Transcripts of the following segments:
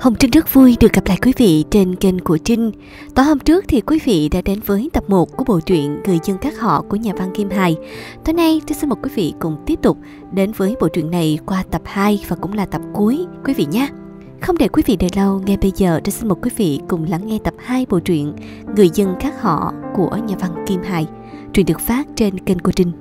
Hồng Trinh rất vui được gặp lại quý vị trên kênh của Trinh. Tối hôm trước thì quý vị đã đến với tập 1 của bộ truyện Người dân các họ của nhà văn Kim Hài. Tối nay tôi xin mời quý vị cùng tiếp tục đến với bộ truyện này qua tập 2 và cũng là tập cuối quý vị nhé. Không để quý vị đợi lâu, ngay bây giờ tôi xin mời quý vị cùng lắng nghe tập 2 bộ truyện Người dân các họ của nhà văn Kim Hài. Truyện được phát trên kênh của Trinh.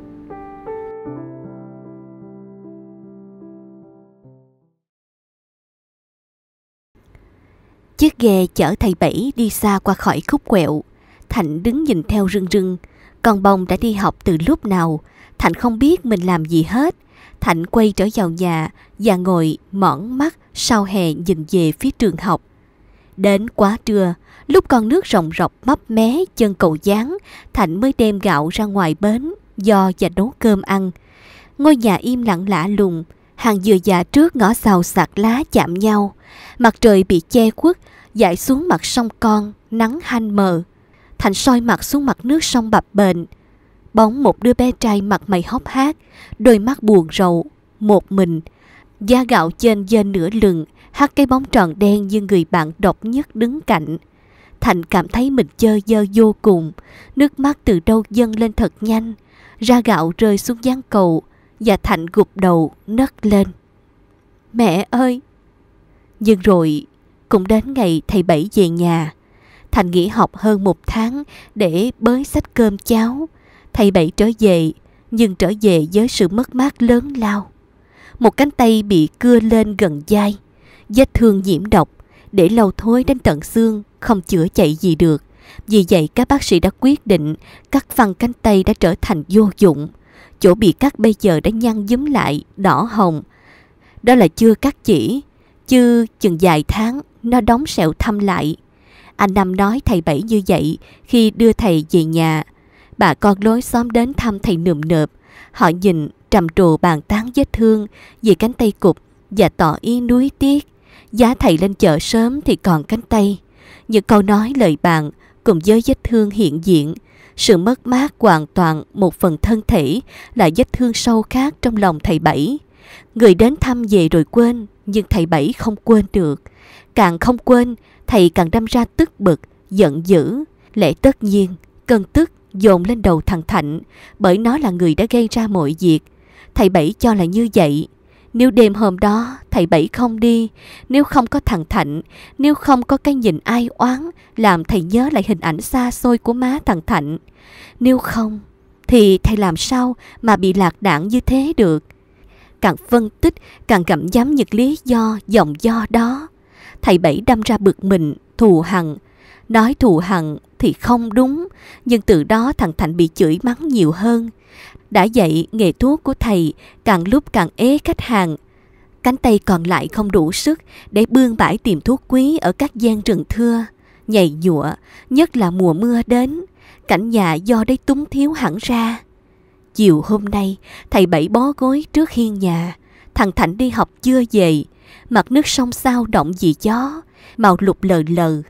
Chiếc ghê chở thầy Bảy đi xa qua khỏi khúc quẹo. Thạnh đứng nhìn theo rưng rưng. Con bông đã đi học từ lúc nào. Thạnh không biết mình làm gì hết. Thạnh quay trở vào nhà và ngồi mỏn mắt sau hè nhìn về phía trường học. Đến quá trưa, lúc con nước rộng rọc bắp mé chân cầu gián, Thạnh mới đem gạo ra ngoài bến, do và nấu cơm ăn. Ngôi nhà im lặng lạ lùng, hàng dừa già trước ngõ xào sạc lá chạm nhau. Mặt trời bị che khuất, dải xuống mặt sông con, nắng hanh mờ. Thành soi mặt xuống mặt nước sông bập bền. Bóng một đứa bé trai mặt mày hốc hác, đôi mắt buồn rầu, một mình. Da gạo trên dên nửa lừng, hắt cái bóng tròn đen như người bạn độc nhất đứng cạnh. Thành cảm thấy mình chơ dơ vô cùng, nước mắt từ đâu dâng lên thật nhanh, ra gạo rơi xuống giang cầu và Thành gục đầu nấc lên. Mẹ ơi, nhưng rồi, cũng đến ngày thầy Bảy về nhà. Thành nghỉ học hơn một tháng để bới sách cơm cháo. Thầy Bảy trở về, nhưng trở về với sự mất mát lớn lao. Một cánh tay bị cưa lên gần dai, vết thương nhiễm độc, để lâu thối đến tận xương, không chữa chạy gì được. Vì vậy các bác sĩ đã quyết định cắt phần cánh tay đã trở thành vô dụng. Chỗ bị cắt bây giờ đã nhăn dúm lại, đỏ hồng. Đó là chưa cắt chỉ, Chứ chừng vài tháng nó đóng sẹo thăm lại. Anh Năm nói thầy Bảy như vậy khi đưa thầy về nhà. Bà con lối xóm đến thăm thầy nườm nượp. Họ nhìn trầm trồ bàn tán vết thương vì cánh tay cục và tỏ ý nuối tiếc. Giá thầy lên chợ sớm thì còn cánh tay. Những câu nói lời bạn cùng với vết thương hiện diện. Sự mất mát hoàn toàn một phần thân thể là vết thương sâu khác trong lòng thầy Bảy. Người đến thăm về rồi quên, nhưng thầy Bảy không quên được. Càng không quên, thầy càng đâm ra tức bực, giận dữ. Lẽ tất nhiên, cơn tức dồn lên đầu thằng Thạnh, bởi nó là người đã gây ra mọi việc. Thầy Bảy cho là như vậy. Nếu đêm hôm đó thầy Bảy không đi, nếu không có thằng Thạnh, nếu không có cái nhìn ai oán làm thầy nhớ lại hình ảnh xa xôi của má thằng Thạnh. Nếu không, thì thầy làm sao mà bị lạc đảng như thế được? càng phân tích, càng cảm dám những lý do, dòng do đó. Thầy Bảy đâm ra bực mình, thù hằn. Nói thù hằn thì không đúng, nhưng từ đó thằng thạnh bị chửi mắng nhiều hơn. Đã dạy nghề thuốc của thầy càng lúc càng ế khách hàng. Cánh tay còn lại không đủ sức để bươn bãi tìm thuốc quý ở các gian rừng thưa, nhầy nhụa, nhất là mùa mưa đến. Cảnh nhà do đấy túng thiếu hẳn ra. Chiều hôm nay, thầy Bảy bó gối trước hiên nhà. Thằng Thạnh đi học chưa về. Mặt nước sông sao động gì chó màu lục lờ lờ.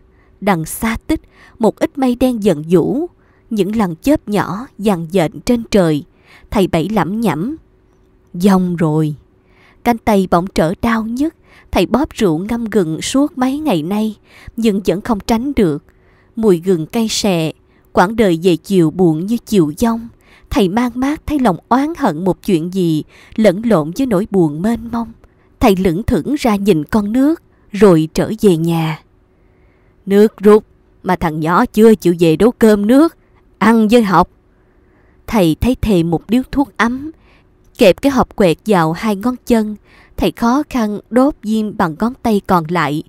Đằng xa tích, một ít mây đen giận vũ. Những lần chớp nhỏ dàn dện trên trời. Thầy Bảy lẩm nhẩm. Dòng rồi. Cánh tay bỗng trở đau nhất. Thầy bóp rượu ngâm gừng suốt mấy ngày nay, nhưng vẫn không tránh được. Mùi gừng cay xè, quãng đời về chiều buồn như chiều dông Thầy mang mát thấy lòng oán hận một chuyện gì lẫn lộn với nỗi buồn mênh mông. Thầy lững thững ra nhìn con nước rồi trở về nhà. Nước rút mà thằng nhỏ chưa chịu về nấu cơm nước, ăn với học. Thầy thấy thề một điếu thuốc ấm, kẹp cái hộp quẹt vào hai ngón chân, thầy khó khăn đốt diêm bằng ngón tay còn lại.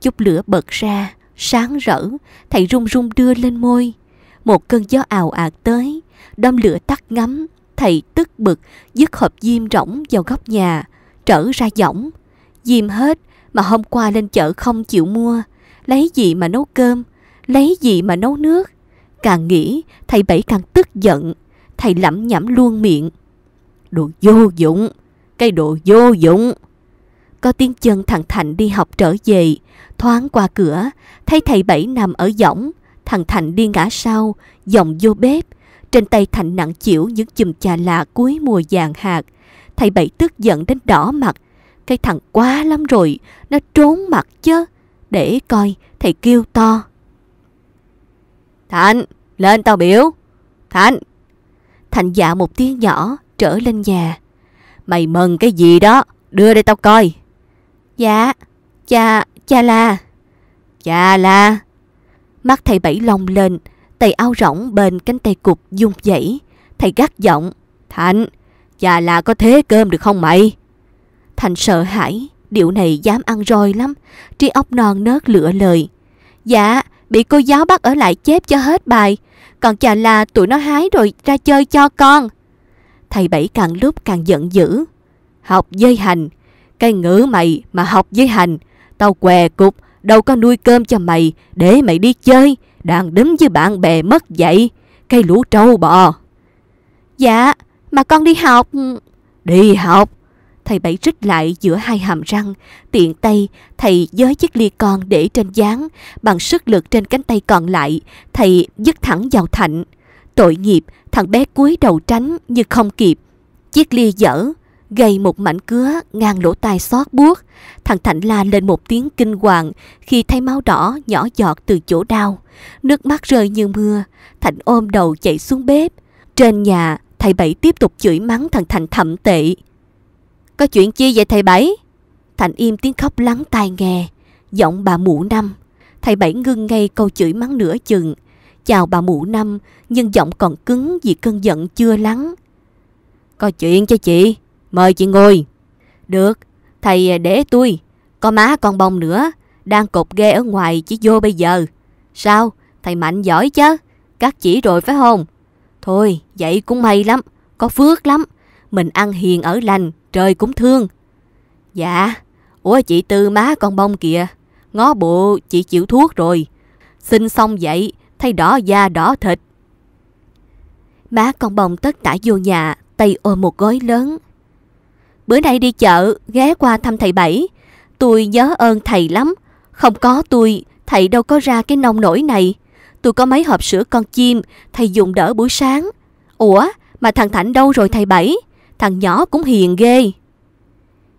Chút lửa bật ra, sáng rỡ, thầy run run đưa lên môi. Một cơn gió ào ạt tới, đâm lửa tắt ngắm, thầy tức bực dứt hộp diêm rỗng vào góc nhà, trở ra giỏng. Diêm hết mà hôm qua lên chợ không chịu mua, lấy gì mà nấu cơm, lấy gì mà nấu nước. Càng nghĩ, thầy Bảy càng tức giận, thầy lẩm nhẩm luôn miệng. Đồ vô dụng, cái đồ vô dụng. Có tiếng chân thằng Thành đi học trở về, thoáng qua cửa, thấy thầy Bảy nằm ở giỏng, Thằng Thành đi ngã sau, dòng vô bếp. Trên tay Thành nặng chịu những chùm chà lạ cuối mùa vàng hạt. Thầy Bảy tức giận đến đỏ mặt. Cái thằng quá lắm rồi, nó trốn mặt chứ. Để coi, thầy kêu to. Thành, lên tao biểu. Thành. Thành dạ một tiếng nhỏ, trở lên nhà. Mày mừng cái gì đó, đưa đây tao coi. Dạ, cha, cha là. Cha là, Mắt thầy Bảy long lên, tay ao rỗng bên cánh tay cục dung dãy. Thầy gắt giọng, Thành, già là có thế cơm được không mày? Thành sợ hãi, điệu này dám ăn roi lắm, trí óc non nớt lựa lời. Dạ, bị cô giáo bắt ở lại chép cho hết bài, còn chà là tụi nó hái rồi ra chơi cho con. Thầy Bảy càng lúc càng giận dữ. Học với hành, cái ngữ mày mà học với hành, tao què cục, đâu có nuôi cơm cho mày, để mày đi chơi, đang đứng với bạn bè mất dậy, cây lũ trâu bò. Dạ, mà con đi học. Đi học. Thầy Bảy rít lại giữa hai hàm răng, tiện tay, thầy giới chiếc ly con để trên gián, bằng sức lực trên cánh tay còn lại, thầy dứt thẳng vào thạnh. Tội nghiệp, thằng bé cúi đầu tránh như không kịp. Chiếc ly dở, gầy một mảnh cứa ngang lỗ tai xót buốt thằng thạnh la lên một tiếng kinh hoàng khi thấy máu đỏ nhỏ giọt từ chỗ đau nước mắt rơi như mưa thạnh ôm đầu chạy xuống bếp trên nhà thầy bảy tiếp tục chửi mắng thằng thạnh thậm tệ có chuyện chi vậy thầy bảy thạnh im tiếng khóc lắng tai nghe giọng bà mụ năm thầy bảy ngưng ngay câu chửi mắng nửa chừng chào bà mụ năm nhưng giọng còn cứng vì cơn giận chưa lắng có chuyện cho chị Mời chị ngồi. Được, thầy để tôi. Có má con bông nữa, đang cột ghê ở ngoài chỉ vô bây giờ. Sao, thầy mạnh giỏi chứ, cắt chỉ rồi phải không? Thôi, vậy cũng may lắm, có phước lắm. Mình ăn hiền ở lành, trời cũng thương. Dạ, ủa chị Tư má con bông kìa, ngó bộ chị chịu thuốc rồi. Xin xong vậy, thay đỏ da đỏ thịt. Má con bông tất tả vô nhà, tay ôm một gói lớn, Bữa nay đi chợ, ghé qua thăm thầy Bảy. Tôi nhớ ơn thầy lắm. Không có tôi, thầy đâu có ra cái nông nổi này. Tôi có mấy hộp sữa con chim, thầy dùng đỡ buổi sáng. Ủa, mà thằng Thạnh đâu rồi thầy Bảy? Thằng nhỏ cũng hiền ghê.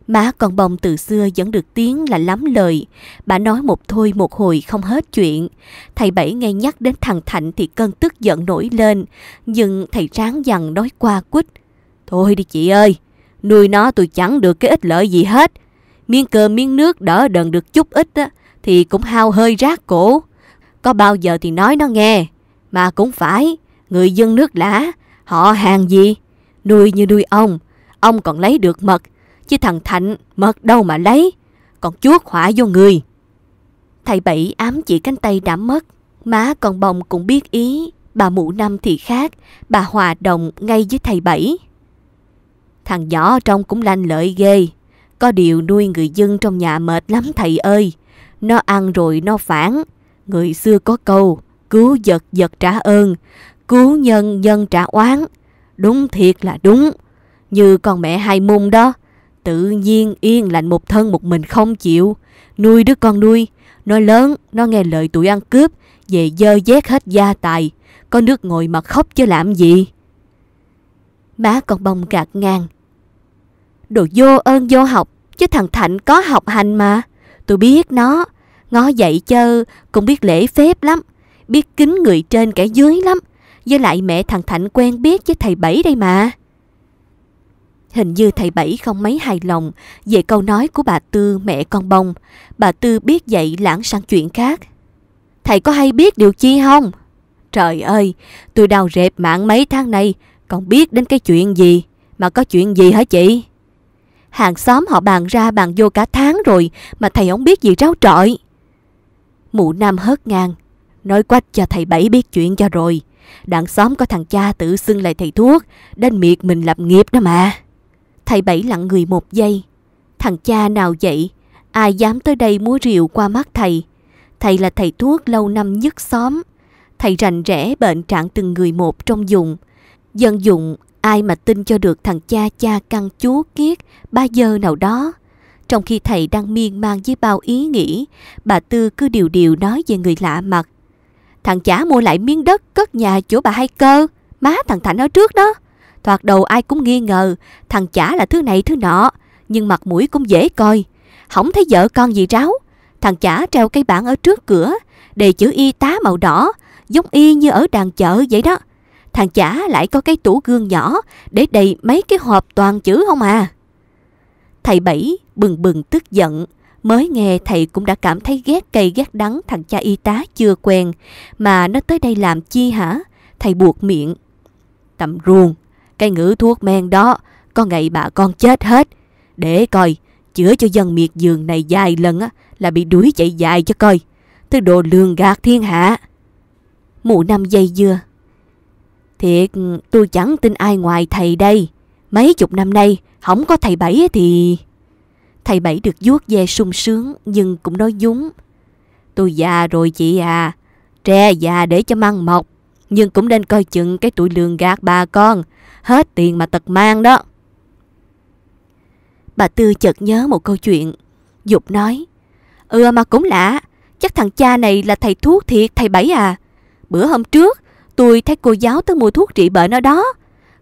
Má con bồng từ xưa vẫn được tiếng là lắm lời. Bà nói một thôi một hồi không hết chuyện. Thầy Bảy nghe nhắc đến thằng Thạnh thì cơn tức giận nổi lên. Nhưng thầy ráng dằn nói qua quýt. Thôi đi chị ơi, Nuôi nó tôi chẳng được cái ích lợi gì hết. Miếng cơm miếng nước đỡ đần được chút ít á, thì cũng hao hơi rác cổ. Có bao giờ thì nói nó nghe. Mà cũng phải, người dân nước lã, họ hàng gì. Nuôi như nuôi ông, ông còn lấy được mật. Chứ thằng Thạnh mật đâu mà lấy, còn chuốt hỏa vô người. Thầy Bảy ám chỉ cánh tay đã mất, má còn bồng cũng biết ý, bà mụ năm thì khác, bà hòa đồng ngay với thầy Bảy. Thằng nhỏ trông cũng lanh lợi ghê. Có điều nuôi người dân trong nhà mệt lắm thầy ơi. Nó ăn rồi nó phản. Người xưa có câu, cứu giật giật trả ơn, cứu nhân nhân trả oán. Đúng thiệt là đúng. Như con mẹ hai mung đó, tự nhiên yên lành một thân một mình không chịu. Nuôi đứa con nuôi, nó lớn, nó nghe lời tụi ăn cướp, về dơ dét hết gia tài. Có nước ngồi mà khóc chứ làm gì? Má con bông gạt ngang, Đồ vô ơn vô học, chứ thằng Thạnh có học hành mà. Tôi biết nó, ngó dậy chơ, cũng biết lễ phép lắm, biết kính người trên kẻ dưới lắm. Với lại mẹ thằng Thạnh quen biết với thầy Bảy đây mà. Hình như thầy Bảy không mấy hài lòng về câu nói của bà Tư mẹ con bông. Bà Tư biết vậy lãng sang chuyện khác. Thầy có hay biết điều chi không? Trời ơi, tôi đào rệp mạng mấy tháng nay, còn biết đến cái chuyện gì, mà có chuyện gì hả chị? Hàng xóm họ bàn ra bàn vô cả tháng rồi mà thầy không biết gì ráo trọi. Mụ Nam hớt ngang, nói quách cho thầy Bảy biết chuyện cho rồi. Đảng xóm có thằng cha tự xưng lại thầy thuốc, đến miệt mình lập nghiệp đó mà. Thầy Bảy lặng người một giây. Thằng cha nào vậy? Ai dám tới đây múa rượu qua mắt thầy? Thầy là thầy thuốc lâu năm nhất xóm. Thầy rành rẽ bệnh trạng từng người một trong dùng Dân dụng Ai mà tin cho được thằng cha cha căng chú kiết ba giờ nào đó. Trong khi thầy đang miên man với bao ý nghĩ, bà Tư cứ điều điều nói về người lạ mặt. Thằng chả mua lại miếng đất cất nhà chỗ bà hai cơ, má thằng Thạnh ở trước đó. Thoạt đầu ai cũng nghi ngờ, thằng chả là thứ này thứ nọ, nhưng mặt mũi cũng dễ coi. Không thấy vợ con gì ráo, thằng chả treo cây bảng ở trước cửa, đề chữ y tá màu đỏ, giống y như ở đàn chợ vậy đó thằng chả lại có cái tủ gương nhỏ để đầy mấy cái hộp toàn chữ không à. Thầy Bảy bừng bừng tức giận, mới nghe thầy cũng đã cảm thấy ghét cay ghét đắng thằng cha y tá chưa quen, mà nó tới đây làm chi hả? Thầy buộc miệng. Tầm ruồng, cái ngữ thuốc men đó, có ngày bà con chết hết. Để coi, chữa cho dân miệt giường này dài lần á, là bị đuổi chạy dài cho coi. Thứ đồ lường gạt thiên hạ. Mụ năm dây dưa, Thiệt tôi chẳng tin ai ngoài thầy đây Mấy chục năm nay Không có thầy Bảy thì Thầy Bảy được vuốt về sung sướng Nhưng cũng nói dúng Tôi già rồi chị à Tre già để cho măng mọc Nhưng cũng nên coi chừng cái tuổi lường gạt bà con Hết tiền mà tật mang đó Bà Tư chợt nhớ một câu chuyện Dục nói Ừ mà cũng lạ Chắc thằng cha này là thầy thuốc thiệt thầy Bảy à Bữa hôm trước Tôi thấy cô giáo tới mua thuốc trị bệnh ở đó.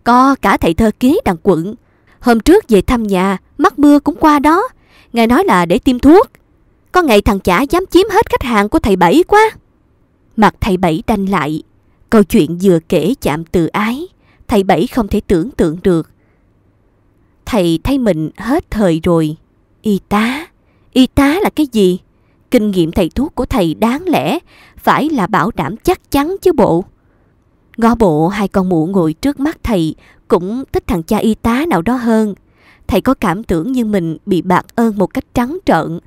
Có cả thầy thơ ký đằng quận. Hôm trước về thăm nhà, mắc mưa cũng qua đó. Ngài nói là để tiêm thuốc. Có ngày thằng chả dám chiếm hết khách hàng của thầy Bảy quá. Mặt thầy Bảy đanh lại. Câu chuyện vừa kể chạm từ ái. Thầy Bảy không thể tưởng tượng được. Thầy thấy mình hết thời rồi. Y tá. Y tá là cái gì? Kinh nghiệm thầy thuốc của thầy đáng lẽ phải là bảo đảm chắc chắn chứ bộ. Ngó bộ hai con mụ ngồi trước mắt thầy cũng thích thằng cha y tá nào đó hơn. Thầy có cảm tưởng như mình bị bạc ơn một cách trắng trợn.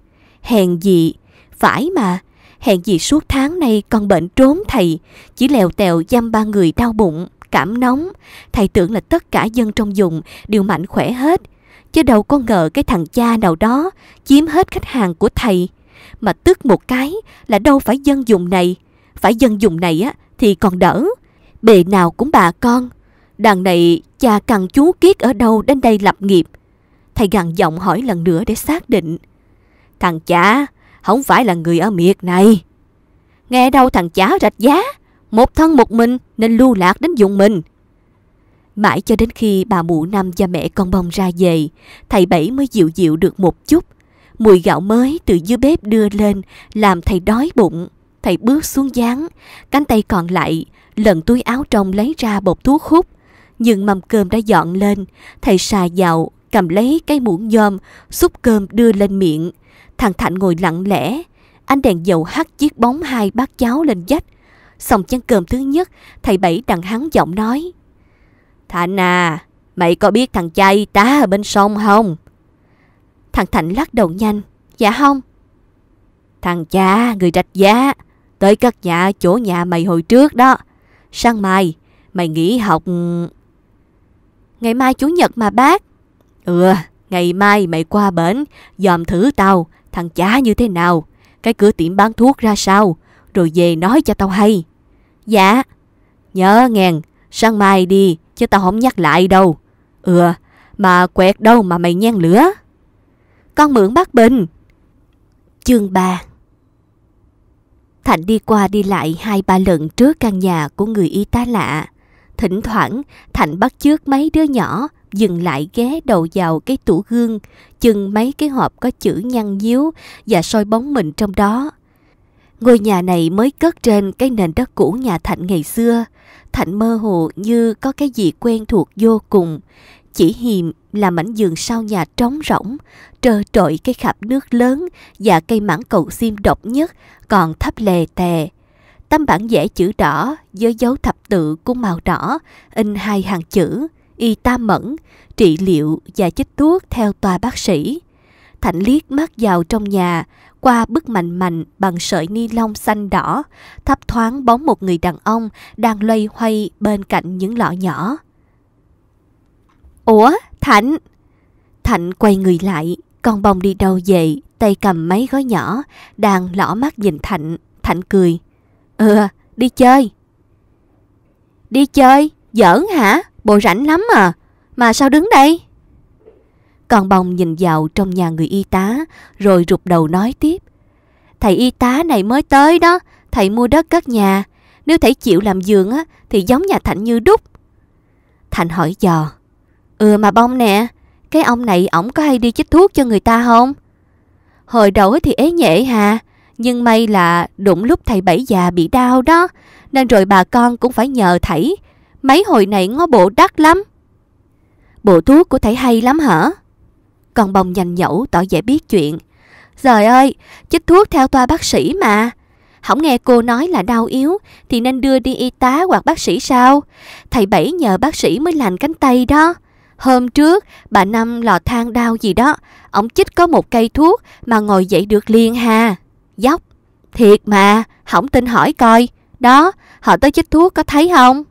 Hèn gì, phải mà, hèn gì suốt tháng nay con bệnh trốn thầy, chỉ lèo tèo giam ba người đau bụng, cảm nóng. Thầy tưởng là tất cả dân trong vùng đều mạnh khỏe hết. Chứ đâu có ngờ cái thằng cha nào đó chiếm hết khách hàng của thầy. Mà tức một cái là đâu phải dân dùng này. Phải dân dùng này á thì còn đỡ bề nào cũng bà con. Đằng này cha cần chú kiết ở đâu đến đây lập nghiệp. Thầy gằn giọng hỏi lần nữa để xác định. Thằng chả không phải là người ở miệt này. Nghe đâu thằng chả rạch giá, một thân một mình nên lưu lạc đến vùng mình. Mãi cho đến khi bà mụ năm và mẹ con bông ra về, thầy bảy mới dịu dịu được một chút. Mùi gạo mới từ dưới bếp đưa lên làm thầy đói bụng. Thầy bước xuống gián, cánh tay còn lại lần túi áo trong lấy ra bột thuốc hút. Nhưng mâm cơm đã dọn lên, thầy xà dạo, cầm lấy cái muỗng nhôm, xúc cơm đưa lên miệng. Thằng Thạnh ngồi lặng lẽ, anh đèn dầu hắt chiếc bóng hai bát cháo lên dách. Xong chén cơm thứ nhất, thầy Bảy đằng hắn giọng nói. Thạnh à, mày có biết thằng chay tá ở bên sông không? Thằng Thạnh lắc đầu nhanh. Dạ không? Thằng cha, người rạch giá, tới cất nhà chỗ nhà mày hồi trước đó. Sang mai, mày nghỉ học... Ngày mai Chủ nhật mà bác. Ừ, ngày mai mày qua bển, dòm thử tao, thằng chá như thế nào, cái cửa tiệm bán thuốc ra sao, rồi về nói cho tao hay. Dạ. Nhớ ngàn, sang mai đi, chứ tao không nhắc lại đâu. Ừ, mà quẹt đâu mà mày nhen lửa. Con mượn bác Bình. Chương Ba. Thạnh đi qua đi lại hai ba lần trước căn nhà của người y tá lạ. Thỉnh thoảng, Thạnh bắt chước mấy đứa nhỏ dừng lại ghé đầu vào cái tủ gương, chừng mấy cái hộp có chữ nhăn nhíu và soi bóng mình trong đó. Ngôi nhà này mới cất trên cái nền đất cũ nhà Thạnh ngày xưa. Thạnh mơ hồ như có cái gì quen thuộc vô cùng. Chỉ hiềm là mảnh giường sau nhà trống rỗng, trơ trọi cái khạp nước lớn và cây mảng cầu xiêm độc nhất còn thấp lề tề. Tấm bản vẽ chữ đỏ với dấu thập tự của màu đỏ, in hai hàng chữ, y tam mẫn, trị liệu và chích thuốc theo tòa bác sĩ. Thạnh liếc mắt vào trong nhà, qua bức mạnh mạnh bằng sợi ni lông xanh đỏ, thấp thoáng bóng một người đàn ông đang loay hoay bên cạnh những lọ nhỏ. Ủa, Thạnh? Thạnh quay người lại, con bông đi đâu vậy? tay cầm mấy gói nhỏ, đang lỏ mắt nhìn Thạnh, Thạnh cười. Ừ, đi chơi. Đi chơi? Giỡn hả? Bộ rảnh lắm à? Mà sao đứng đây? Còn bồng nhìn vào trong nhà người y tá, rồi rụt đầu nói tiếp. Thầy y tá này mới tới đó, thầy mua đất cất nhà. Nếu thầy chịu làm giường á, thì giống nhà Thạnh như đúc. Thạnh hỏi dò. Ừ mà bông nè, cái ông này ổng có hay đi chích thuốc cho người ta không? Hồi đầu thì ế nhễ hà, nhưng may là đụng lúc thầy bảy già bị đau đó, nên rồi bà con cũng phải nhờ thầy. Mấy hồi này ngó bộ đắt lắm. Bộ thuốc của thầy hay lắm hả? Còn bồng nhành nhẩu tỏ vẻ biết chuyện. Trời ơi, chích thuốc theo toa bác sĩ mà. Không nghe cô nói là đau yếu thì nên đưa đi y tá hoặc bác sĩ sao? Thầy Bảy nhờ bác sĩ mới lành cánh tay đó. Hôm trước, bà Năm lò than đau gì đó, ổng chích có một cây thuốc mà ngồi dậy được liền hà. Dốc, thiệt mà, hỏng tin hỏi coi. Đó, họ tới chích thuốc có thấy không?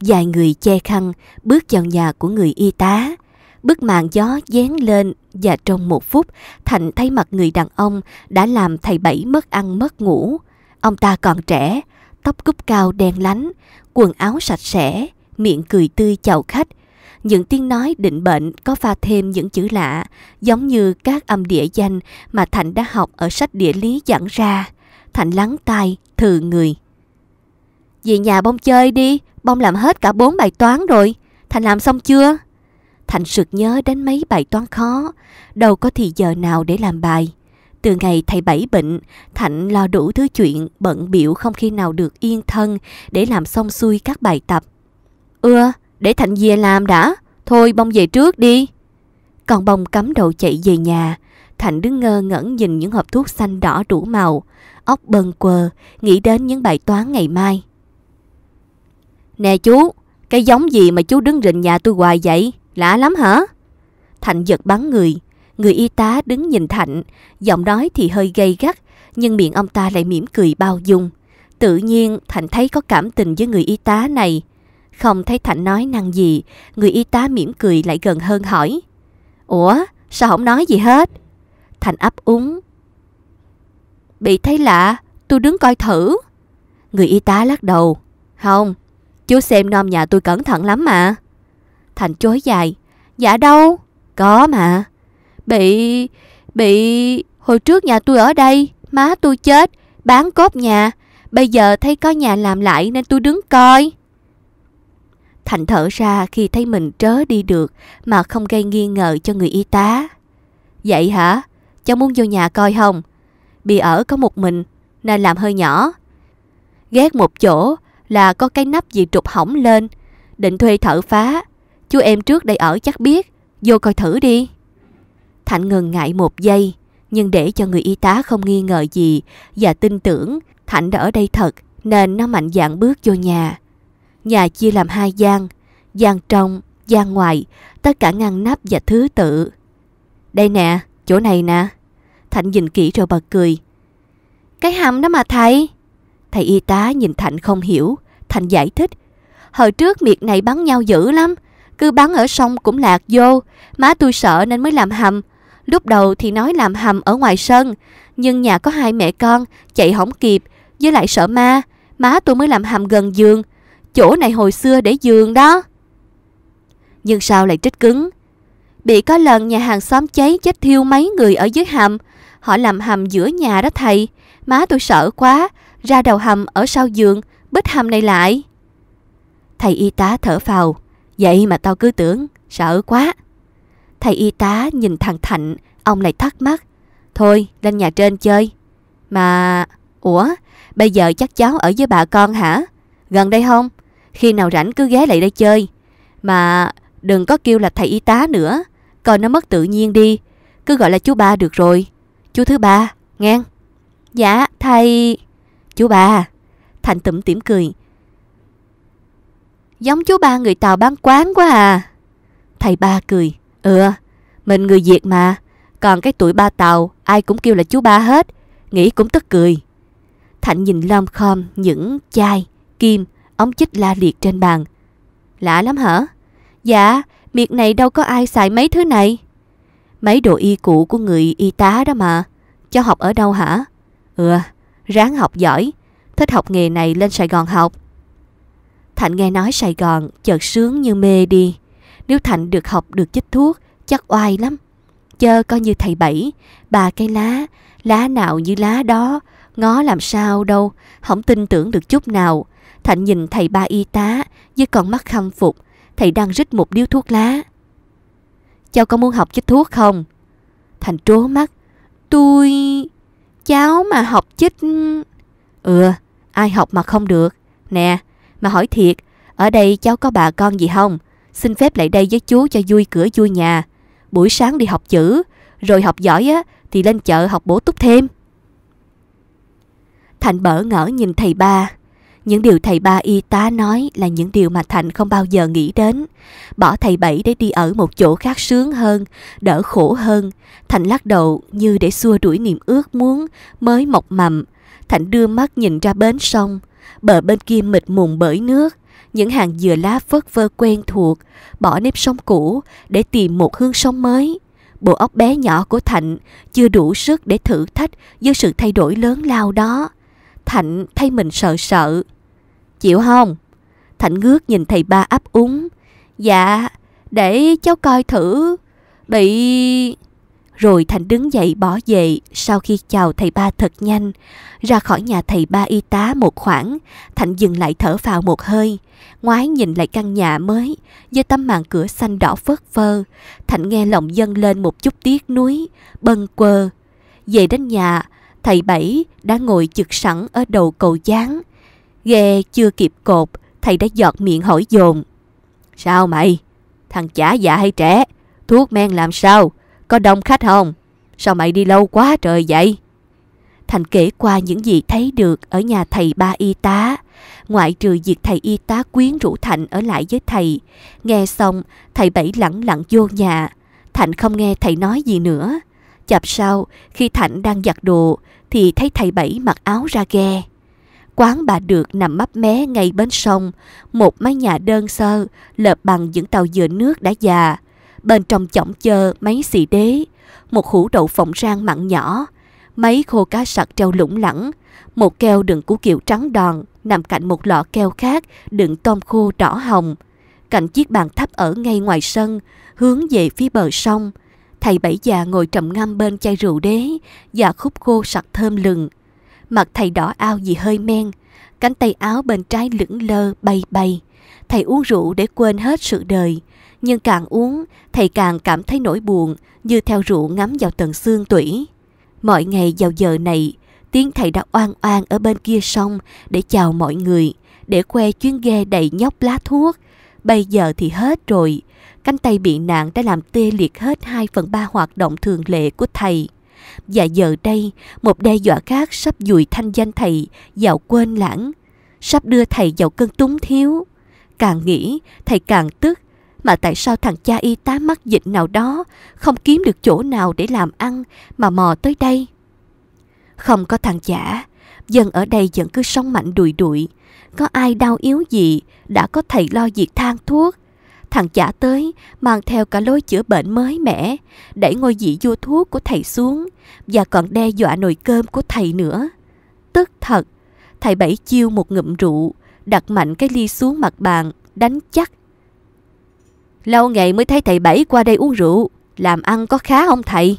Vài người che khăn bước vào nhà của người y tá. Bức màn gió dán lên và trong một phút, Thành thấy mặt người đàn ông đã làm thầy Bảy mất ăn mất ngủ. Ông ta còn trẻ, tóc cúp cao đen lánh, quần áo sạch sẽ, miệng cười tươi chào khách, những tiếng nói định bệnh có pha thêm những chữ lạ, giống như các âm địa danh mà Thành đã học ở sách địa lý dẫn ra. Thành lắng tai, thừ người. Về nhà bông chơi đi, bông làm hết cả bốn bài toán rồi. Thành làm xong chưa? Thành sực nhớ đến mấy bài toán khó, đâu có thì giờ nào để làm bài. Từ ngày thầy bảy bệnh, Thạnh lo đủ thứ chuyện, bận biểu không khi nào được yên thân để làm xong xuôi các bài tập. Ưa, ừ, để Thạnh về làm đã, thôi bông về trước đi. Còn bông cắm đầu chạy về nhà, Thạnh đứng ngơ ngẩn nhìn những hộp thuốc xanh đỏ đủ màu, óc bần quờ, nghĩ đến những bài toán ngày mai. Nè chú, cái giống gì mà chú đứng rình nhà tôi hoài vậy? Lạ lắm hả? Thạnh giật bắn người, người y tá đứng nhìn Thạnh, giọng nói thì hơi gay gắt, nhưng miệng ông ta lại mỉm cười bao dung. Tự nhiên Thạnh thấy có cảm tình với người y tá này, không thấy Thạnh nói năng gì, người y tá mỉm cười lại gần hơn hỏi. Ủa, sao không nói gì hết? Thành ấp úng. Bị thấy lạ, tôi đứng coi thử. Người y tá lắc đầu. Không, chú xem non nhà tôi cẩn thận lắm mà. Thành chối dài. Dạ đâu? Có mà. Bị... bị... Hồi trước nhà tôi ở đây, má tôi chết, bán cốt nhà. Bây giờ thấy có nhà làm lại nên tôi đứng coi. Thành thở ra khi thấy mình trớ đi được mà không gây nghi ngờ cho người y tá. Vậy hả? Cháu muốn vô nhà coi không? Bì ở có một mình nên làm hơi nhỏ. Ghét một chỗ là có cái nắp gì trục hỏng lên. Định thuê thợ phá. Chú em trước đây ở chắc biết. Vô coi thử đi. Thạnh ngừng ngại một giây. Nhưng để cho người y tá không nghi ngờ gì và tin tưởng Thạnh đã ở đây thật nên nó mạnh dạn bước vô nhà. Nhà chia làm hai gian, gian trong, gian ngoài, tất cả ngăn nắp và thứ tự. Đây nè, chỗ này nè. Thạnh nhìn kỹ rồi bật cười. Cái hầm đó mà thầy. Thầy y tá nhìn Thạnh không hiểu, Thạnh giải thích. Hồi trước miệt này bắn nhau dữ lắm, cứ bắn ở sông cũng lạc vô, má tôi sợ nên mới làm hầm. Lúc đầu thì nói làm hầm ở ngoài sân, nhưng nhà có hai mẹ con, chạy hỏng kịp, với lại sợ ma, má tôi mới làm hầm gần giường, chỗ này hồi xưa để giường đó. Nhưng sao lại trích cứng? Bị có lần nhà hàng xóm cháy chết thiêu mấy người ở dưới hầm. Họ làm hầm giữa nhà đó thầy. Má tôi sợ quá, ra đầu hầm ở sau giường, bích hầm này lại. Thầy y tá thở phào, vậy mà tao cứ tưởng, sợ quá. Thầy y tá nhìn thằng Thạnh, ông lại thắc mắc. Thôi, lên nhà trên chơi. Mà... Ủa, bây giờ chắc cháu ở với bà con hả? Gần đây không? Khi nào rảnh cứ ghé lại đây chơi. Mà đừng có kêu là thầy y tá nữa, coi nó mất tự nhiên đi. Cứ gọi là chú ba được rồi. Chú thứ ba, nghe. Dạ, thầy... Chú ba. Thành tủm tỉm cười. Giống chú ba người Tàu bán quán quá à. Thầy ba cười. Ừ, mình người Việt mà. Còn cái tuổi ba Tàu, ai cũng kêu là chú ba hết. Nghĩ cũng tức cười. Thạnh nhìn lom khom những chai, kim, ống chích la liệt trên bàn. Lạ lắm hả? Dạ, miệt này đâu có ai xài mấy thứ này. Mấy đồ y cũ của người y tá đó mà. Cho học ở đâu hả? Ừ, ráng học giỏi. Thích học nghề này lên Sài Gòn học. Thạnh nghe nói Sài Gòn chợt sướng như mê đi. Nếu Thạnh được học được chích thuốc, chắc oai lắm. Chơ coi như thầy bảy, bà cây lá, lá nào như lá đó, ngó làm sao đâu, không tin tưởng được chút nào. Thạnh nhìn thầy ba y tá với con mắt khâm phục. Thầy đang rít một điếu thuốc lá. Cháu có muốn học chích thuốc không? Thành trố mắt. Tôi... Cháu mà học chích... Ừ, ai học mà không được. Nè, mà hỏi thiệt, ở đây cháu có bà con gì không? Xin phép lại đây với chú cho vui cửa vui nhà. Buổi sáng đi học chữ, rồi học giỏi á, thì lên chợ học bổ túc thêm. Thành bỡ ngỡ nhìn thầy ba. Những điều thầy ba y tá nói là những điều mà Thành không bao giờ nghĩ đến. Bỏ thầy Bảy để đi ở một chỗ khác sướng hơn, đỡ khổ hơn. Thành lắc đầu như để xua đuổi niềm ước muốn mới mọc mầm. Thành đưa mắt nhìn ra bến sông. Bờ bên kia mịt mùng bởi nước. Những hàng dừa lá phất vơ quen thuộc, bỏ nếp sông cũ để tìm một hương sông mới. Bộ óc bé nhỏ của Thạnh chưa đủ sức để thử thách với sự thay đổi lớn lao đó. Thạnh thay mình sợ sợ, Chịu không? Thạnh ngước nhìn thầy ba ấp úng. Dạ, để cháu coi thử. Bị... Rồi Thành đứng dậy bỏ về sau khi chào thầy ba thật nhanh. Ra khỏi nhà thầy ba y tá một khoảng, Thành dừng lại thở vào một hơi. Ngoái nhìn lại căn nhà mới, với tấm màn cửa xanh đỏ phớt phơ. Thành nghe lòng dâng lên một chút tiếc nuối, bâng quơ. Về đến nhà, thầy Bảy đã ngồi chực sẵn ở đầu cầu gián ghe chưa kịp cột, thầy đã giọt miệng hỏi dồn. Sao mày? Thằng chả dạ hay trẻ? Thuốc men làm sao? Có đông khách không? Sao mày đi lâu quá trời vậy? Thành kể qua những gì thấy được ở nhà thầy ba y tá. Ngoại trừ việc thầy y tá quyến rũ Thành ở lại với thầy. Nghe xong, thầy Bảy lẳng lặng vô nhà. Thành không nghe thầy nói gì nữa. Chập sau, khi Thạnh đang giặt đồ, thì thấy thầy Bảy mặc áo ra ghe. Quán bà được nằm mấp mé ngay bên sông, một mái nhà đơn sơ, lợp bằng những tàu dừa nước đã già. Bên trong chổng chơ mấy xì đế, một hũ đậu phộng rang mặn nhỏ, mấy khô cá sặc treo lủng lẳng, một keo đựng củ kiệu trắng đòn nằm cạnh một lọ keo khác đựng tôm khô đỏ hồng. Cạnh chiếc bàn thấp ở ngay ngoài sân, hướng về phía bờ sông. Thầy bảy già ngồi trầm ngâm bên chai rượu đế và khúc khô sặc thơm lừng. Mặt thầy đỏ ao vì hơi men, cánh tay áo bên trái lững lơ bay bay. Thầy uống rượu để quên hết sự đời, nhưng càng uống, thầy càng cảm thấy nỗi buồn như theo rượu ngắm vào tận xương tủy. Mọi ngày vào giờ này, tiếng thầy đã oan oan ở bên kia sông để chào mọi người, để khoe chuyến ghe đầy nhóc lá thuốc. Bây giờ thì hết rồi, cánh tay bị nạn đã làm tê liệt hết 2 phần 3 hoạt động thường lệ của thầy. Và giờ đây, một đe dọa khác sắp dùi thanh danh thầy vào quên lãng, sắp đưa thầy vào cơn túng thiếu. Càng nghĩ, thầy càng tức, mà tại sao thằng cha y tá mắc dịch nào đó không kiếm được chỗ nào để làm ăn mà mò tới đây? Không có thằng giả, dân ở đây vẫn cứ sống mạnh đùi đuổi. Có ai đau yếu gì, đã có thầy lo việc thang thuốc. Thằng giả tới, mang theo cả lối chữa bệnh mới mẻ, đẩy ngôi vị vua thuốc của thầy xuống và còn đe dọa nồi cơm của thầy nữa. Tức thật, thầy Bảy chiêu một ngụm rượu, đặt mạnh cái ly xuống mặt bàn, đánh chắc. Lâu ngày mới thấy thầy Bảy qua đây uống rượu, làm ăn có khá không thầy?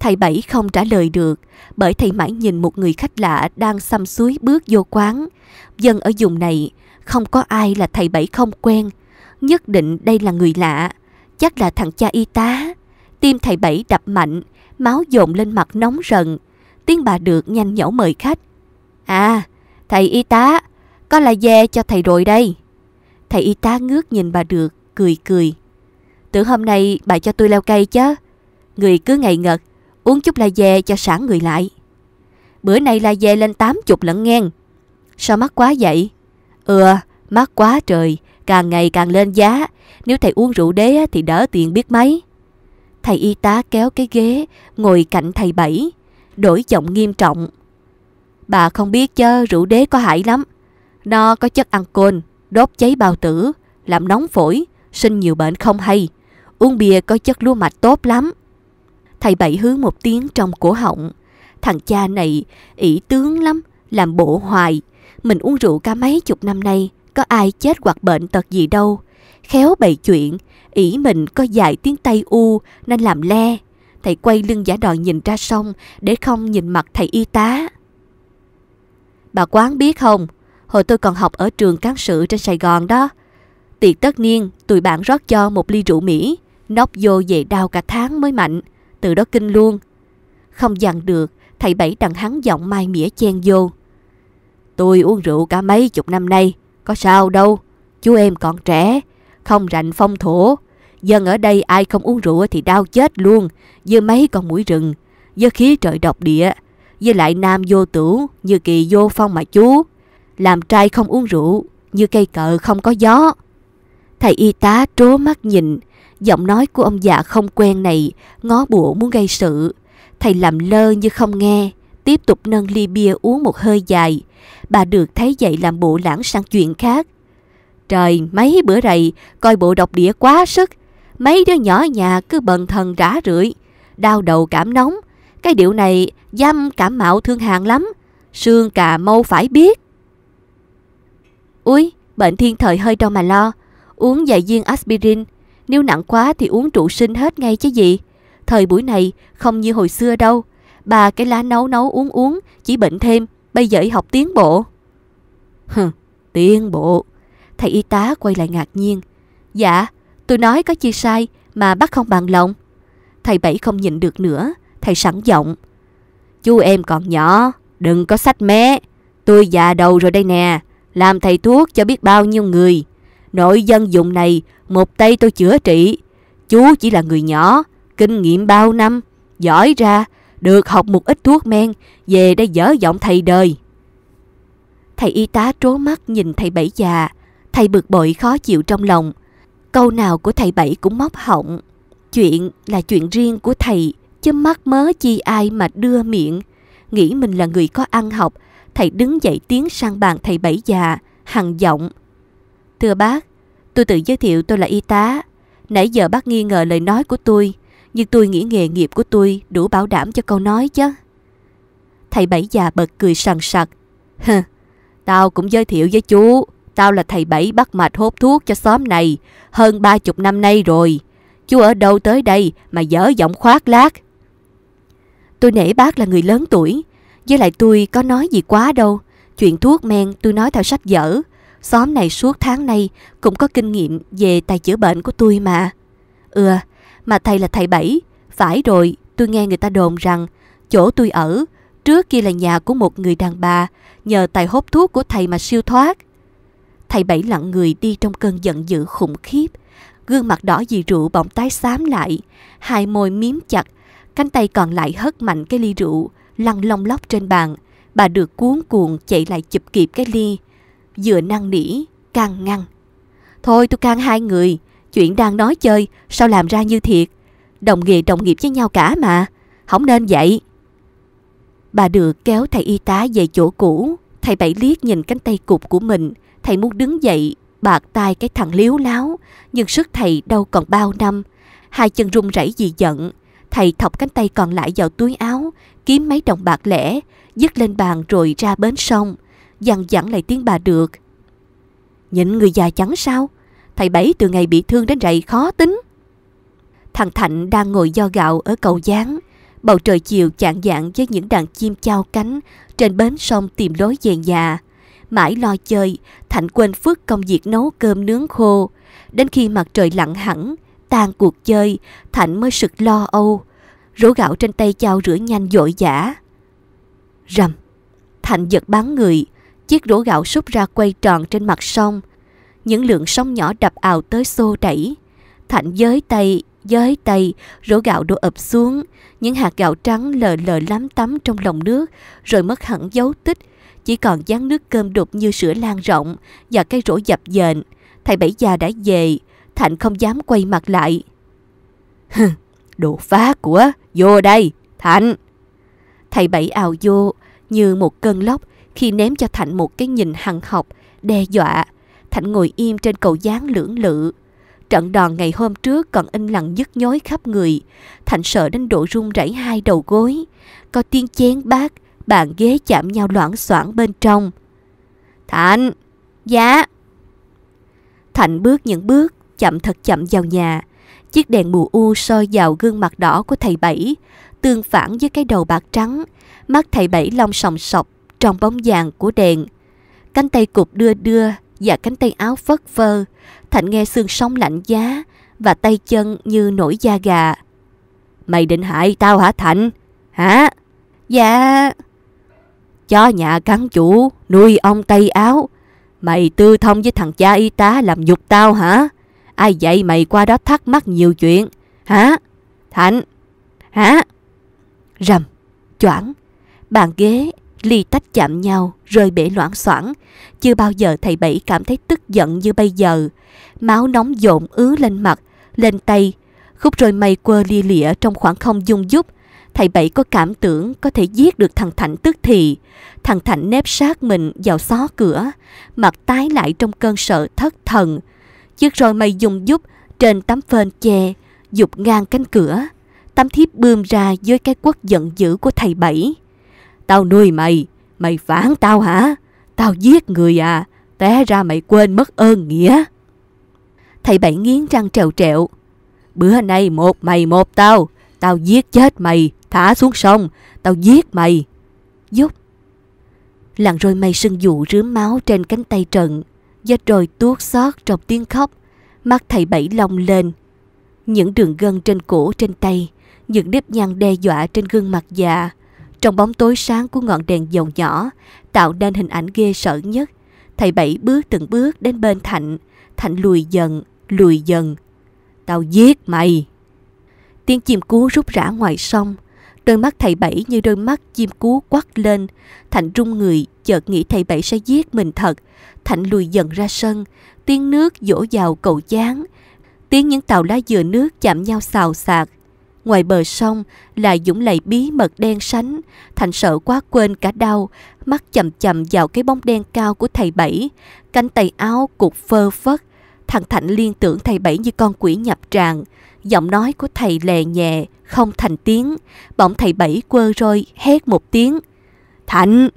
Thầy Bảy không trả lời được, bởi thầy mãi nhìn một người khách lạ đang xăm suối bước vô quán. Dân ở vùng này, không có ai là thầy Bảy không quen. Nhất định đây là người lạ, chắc là thằng cha y tá. Tim thầy Bảy đập mạnh, máu dồn lên mặt nóng rần. Tiếng bà được nhanh nhẩu mời khách. À, thầy y tá, có là dê cho thầy rồi đây. Thầy y tá ngước nhìn bà được, cười cười. Tưởng hôm nay bà cho tôi leo cây chứ. Người cứ ngày ngật, uống chút là dê cho sẵn người lại. Bữa nay là dê lên tám chục lẫn ngang. Sao mắc quá vậy? Ừa, mắc quá trời, càng ngày càng lên giá. Nếu thầy uống rượu đế thì đỡ tiền biết mấy. Thầy y tá kéo cái ghế, ngồi cạnh thầy Bảy, đổi giọng nghiêm trọng. Bà không biết chớ rượu đế có hại lắm. Nó có chất ăn ancol, đốt cháy bao tử, làm nóng phổi, sinh nhiều bệnh không hay. Uống bia có chất lúa mạch tốt lắm. Thầy Bảy hướng một tiếng trong cổ họng. Thằng cha này ỷ tướng lắm, làm bộ hoài. Mình uống rượu cả mấy chục năm nay, có ai chết hoặc bệnh tật gì đâu. Khéo bày chuyện, ỷ mình có dạy tiếng Tây U nên làm le. Thầy quay lưng giả đòi nhìn ra sông để không nhìn mặt thầy y tá. Bà quán biết không, hồi tôi còn học ở trường cán sự trên Sài Gòn đó. Tiệc tất niên, tụi bạn rót cho một ly rượu Mỹ, nóc vô về đau cả tháng mới mạnh, từ đó kinh luôn. Không dằn được, thầy Bảy đằng hắn giọng mai mỉa chen vô. Tôi uống rượu cả mấy chục năm nay, có sao đâu, chú em còn trẻ, không rành phong thổ, Dân ở đây ai không uống rượu thì đau chết luôn, như mấy con mũi rừng, với khí trời độc địa, với lại nam vô tửu như kỳ vô phong mà chú. Làm trai không uống rượu, như cây cờ không có gió. Thầy y tá trố mắt nhìn, giọng nói của ông già không quen này, ngó bộ muốn gây sự. Thầy làm lơ như không nghe, tiếp tục nâng ly bia uống một hơi dài. Bà được thấy vậy làm bộ lãng sang chuyện khác. Trời, mấy bữa rầy, coi bộ độc đĩa quá sức, Mấy đứa nhỏ nhà cứ bần thần rã rưởi, đau đầu cảm nóng. Cái điệu này dâm cảm mạo thương hàng lắm, sương cà mâu phải biết. Úi, bệnh thiên thời hơi đâu mà lo, uống vài viên aspirin, nếu nặng quá thì uống trụ sinh hết ngay chứ gì. Thời buổi này không như hồi xưa đâu, bà cái lá nấu nấu uống uống chỉ bệnh thêm, bây giờ học tiến bộ. Hừ, tiến bộ. Thầy y tá quay lại ngạc nhiên. Dạ, Tôi nói có chi sai mà bác không bằng lòng. Thầy Bảy không nhịn được nữa, thầy sẵn giọng. Chú em còn nhỏ, đừng có sách mé. Tôi già đầu rồi đây nè, làm thầy thuốc cho biết bao nhiêu người. Nội dân dụng này, một tay tôi chữa trị. Chú chỉ là người nhỏ, kinh nghiệm bao năm, giỏi ra, được học một ít thuốc men, về đây dở giọng thầy đời. Thầy y tá trố mắt nhìn thầy bảy già, thầy bực bội khó chịu trong lòng. Câu nào của thầy Bảy cũng móc họng. Chuyện là chuyện riêng của thầy, chứ mắc mớ chi ai mà đưa miệng. Nghĩ mình là người có ăn học, thầy đứng dậy tiến sang bàn thầy Bảy già, hằng giọng. Thưa bác, tôi tự giới thiệu tôi là y tá. Nãy giờ bác nghi ngờ lời nói của tôi, nhưng tôi nghĩ nghề nghiệp của tôi đủ bảo đảm cho câu nói chứ. Thầy Bảy già bật cười sằng sặc. Hừ, tao cũng giới thiệu với chú, Tao là thầy Bảy bắt mạch hốt thuốc cho xóm này, hơn ba chục năm nay rồi. Chú ở đâu tới đây mà dở giọng khoác lác. Tôi nể bác là người lớn tuổi, với lại tôi có nói gì quá đâu. Chuyện thuốc men tôi nói theo sách dở Xóm này suốt tháng nay cũng có kinh nghiệm về tài chữa bệnh của tôi mà. Ừ, mà thầy là thầy Bảy. Phải rồi, tôi nghe người ta đồn rằng chỗ tôi ở trước kia là nhà của một người đàn bà nhờ tài hốt thuốc của thầy mà siêu thoát. Thầy Bảy lặng người đi trong cơn giận dữ khủng khiếp. Gương mặt đỏ vì rượu bỗng tái xám lại, hai môi miếm chặt, cánh tay còn lại hất mạnh cái ly rượu, lăn long lóc trên bàn. Bà được cuốn cuộn chạy lại chụp kịp cái ly, vừa năn nỉ, can ngăn. Thôi tôi can hai người, chuyện đang nói chơi, sao làm ra như thiệt? Đồng nghề đồng nghiệp với nhau cả mà, không nên vậy. Bà được kéo thầy y tá về chỗ cũ, thầy bảy liếc nhìn cánh tay cụt của mình, Thầy muốn đứng dậy, bạc tay cái thằng liếu láo, nhưng sức thầy đâu còn bao năm. Hai chân run rẩy vì giận, thầy thọc cánh tay còn lại vào túi áo, kiếm mấy đồng bạc lẻ, dứt lên bàn rồi ra bến sông, dằn dặn lại tiếng bà được. Nhịn người già chẳng sao, thầy Bảy từ ngày bị thương đến rậy khó tính. Thằng Thạnh đang ngồi do gạo ở cầu gián, bầu trời chiều chạng dạng với những đàn chim trao cánh trên bến sông tìm lối về nhà mãi lo chơi, Thạnh quên phước công việc nấu cơm nướng khô. Đến khi mặt trời lặn hẳn, tan cuộc chơi, Thạnh mới sực lo âu. Rổ gạo trên tay chao rửa nhanh dội dã. Rầm, Thạnh giật bắn người, chiếc rổ gạo sút ra quay tròn trên mặt sông. Những lượng sóng nhỏ đập ào tới xô đẩy. Thạnh giới tay, giới tay, rổ gạo đổ ập xuống. Những hạt gạo trắng lờ lờ lắm tắm trong lòng nước, rồi mất hẳn dấu tích, chỉ còn dán nước cơm đục như sữa lan rộng và cây rổ dập dềnh. Thầy Bảy già đã về, Thạnh không dám quay mặt lại. đồ phá của, vô đây, Thạnh. Thầy Bảy ào vô như một cơn lốc khi ném cho Thạnh một cái nhìn hằn học, đe dọa. Thạnh ngồi im trên cầu dáng lưỡng lự. Trận đòn ngày hôm trước còn in lặng nhức nhối khắp người. Thạnh sợ đến độ run rẩy hai đầu gối. Có tiếng chén bát, bàn ghế chạm nhau loãng xoảng bên trong. Thạnh! Dạ! thành bước những bước, chậm thật chậm vào nhà. Chiếc đèn mù u soi vào gương mặt đỏ của thầy Bảy, tương phản với cái đầu bạc trắng. Mắt thầy Bảy long sòng sọc trong bóng vàng của đèn. Cánh tay cụp đưa đưa và cánh tay áo phất phơ. Thạnh nghe xương sống lạnh giá và tay chân như nổi da gà. Mày định hại tao hả Thạnh? Hả? Dạ... Chó nhà cắn chủ, nuôi ông Tây Áo. Mày tư thông với thằng cha y tá làm nhục tao hả? Ai dạy mày qua đó thắc mắc nhiều chuyện? Hả? Thạnh? Hả? Rầm, choảng, bàn ghế, ly tách chạm nhau, rơi bể loãng xoảng. Chưa bao giờ thầy Bảy cảm thấy tức giận như bây giờ. Máu nóng dồn ứ lên mặt, lên tay. Khúc rồi mây quơ lia lịa trong khoảng không dung dúc. Thầy Bảy có cảm tưởng có thể giết được thằng Thạnh tức thì. Thằng Thạnh nép sát mình vào xó cửa, mặt tái lại trong cơn sợ thất thần. Chiếc roi mây dùng giúp trên tấm phên che, dục ngang cánh cửa. Tấm thiếp bươm ra dưới cái quất giận dữ của thầy Bảy. Tao nuôi mày, mày phản tao hả? Tao giết người à, té ra mày quên mất ơn nghĩa. Thầy Bảy nghiến răng trèo trẹo. Bữa nay một mày một tao, tao giết chết mày, thả xuống sông, tao giết mày. Giúp Làn rồi mây sưng dụ rướm máu trên cánh tay trận, da rồi tuốt xót trong tiếng khóc, mắt thầy bảy long lên. Những đường gân trên cổ trên tay, những nếp nhăn đe dọa trên gương mặt già, trong bóng tối sáng của ngọn đèn dầu nhỏ, tạo nên hình ảnh ghê sợ nhất. Thầy Bảy bước từng bước đến bên Thạnh, Thạnh lùi dần, lùi dần. Tao giết mày! Tiếng chim cú rút rã ngoài sông, Đôi mắt thầy Bảy như đôi mắt chim cú quắt lên. Thạnh rung người, chợt nghĩ thầy Bảy sẽ giết mình thật. Thạnh lùi dần ra sân, tiếng nước dỗ vào cầu chán. Tiếng những tàu lá dừa nước chạm nhau xào xạc. Ngoài bờ sông là dũng lầy bí mật đen sánh. Thạnh sợ quá quên cả đau, mắt chậm chậm vào cái bóng đen cao của thầy Bảy. Cánh tay áo cục phơ phất. Thằng Thạnh liên tưởng thầy Bảy như con quỷ nhập tràng. Giọng nói của thầy lè nhẹ, không thành tiếng. Bỗng thầy Bảy quơ roi, hét một tiếng. Thạnh!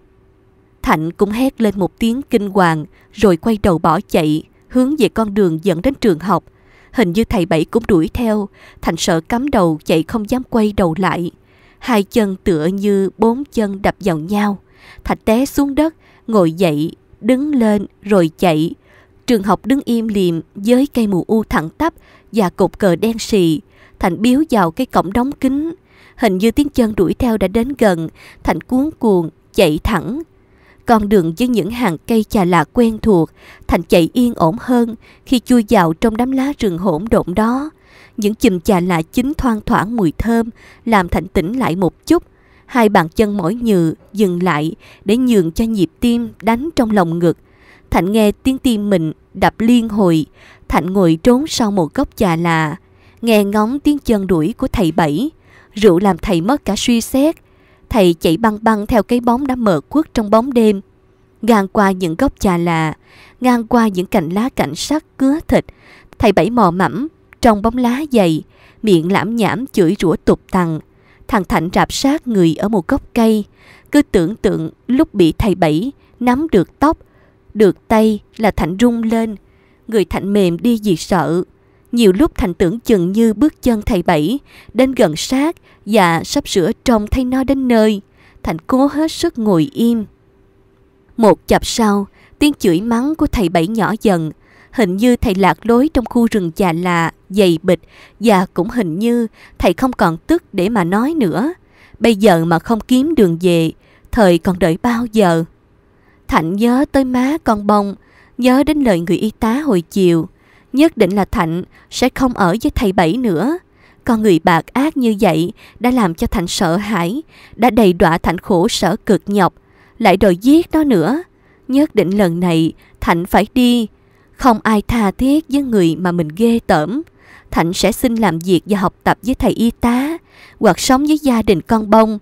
Thạnh cũng hét lên một tiếng kinh hoàng, rồi quay đầu bỏ chạy, hướng về con đường dẫn đến trường học. Hình như thầy Bảy cũng đuổi theo, Thạnh sợ cắm đầu chạy không dám quay đầu lại. Hai chân tựa như bốn chân đập vào nhau. Thạnh té xuống đất, ngồi dậy, đứng lên rồi chạy. Trường học đứng im liềm với cây mù u thẳng tắp và cột cờ đen sì. Thành biếu vào cái cổng đóng kín. Hình như tiếng chân đuổi theo đã đến gần. Thành cuốn cuồng, chạy thẳng. Con đường với những hàng cây chà là quen thuộc. Thành chạy yên ổn hơn khi chui vào trong đám lá rừng hỗn độn đó. Những chùm chà là chín thoang thoảng mùi thơm làm Thành tỉnh lại một chút hai bàn chân mỏi nhừ dừng lại để nhường cho nhịp tim đánh trong lòng ngực. thành nghe tiếng tim mình đập liên hồi, Thạnh ngồi trốn sau một gốc già là Nghe ngóng tiếng chân đuổi của thầy Bảy Rượu làm thầy mất cả suy xét Thầy chạy băng băng theo cái bóng đã mờ quất trong bóng đêm Ngang qua những gốc già là Ngang qua những cành lá cảnh sắc cứa thịt Thầy Bảy mò mẫm Trong bóng lá dày Miệng lãm nhảm chửi rủa tục tằng Thằng Thạnh rạp sát người ở một gốc cây Cứ tưởng tượng lúc bị thầy Bảy Nắm được tóc Được tay là Thạnh rung lên người Thạnh mềm đi gì sợ. Nhiều lúc Thành tưởng chừng như bước chân thầy Bảy, đến gần sát và sắp sửa trông thấy nó đến nơi. Thành cố hết sức ngồi im. Một chập sau, tiếng chửi mắng của thầy Bảy nhỏ dần. Hình như thầy lạc lối trong khu rừng già lạ, dày bịch và cũng hình như thầy không còn tức để mà nói nữa. Bây giờ mà không kiếm đường về, thời còn đợi bao giờ. Thạnh nhớ tới má con bông, Nhớ đến lời người y tá hồi chiều, nhất định là Thạnh sẽ không ở với thầy Bảy nữa. Con người bạc ác như vậy đã làm cho Thạnh sợ hãi, đã đầy đọa Thạnh khổ sở cực nhọc, lại đòi giết nó nữa. Nhất định lần này Thạnh phải đi, không ai tha thiết với người mà mình ghê tởm. Thạnh sẽ xin làm việc và học tập với thầy y tá, hoặc sống với gia đình con bông.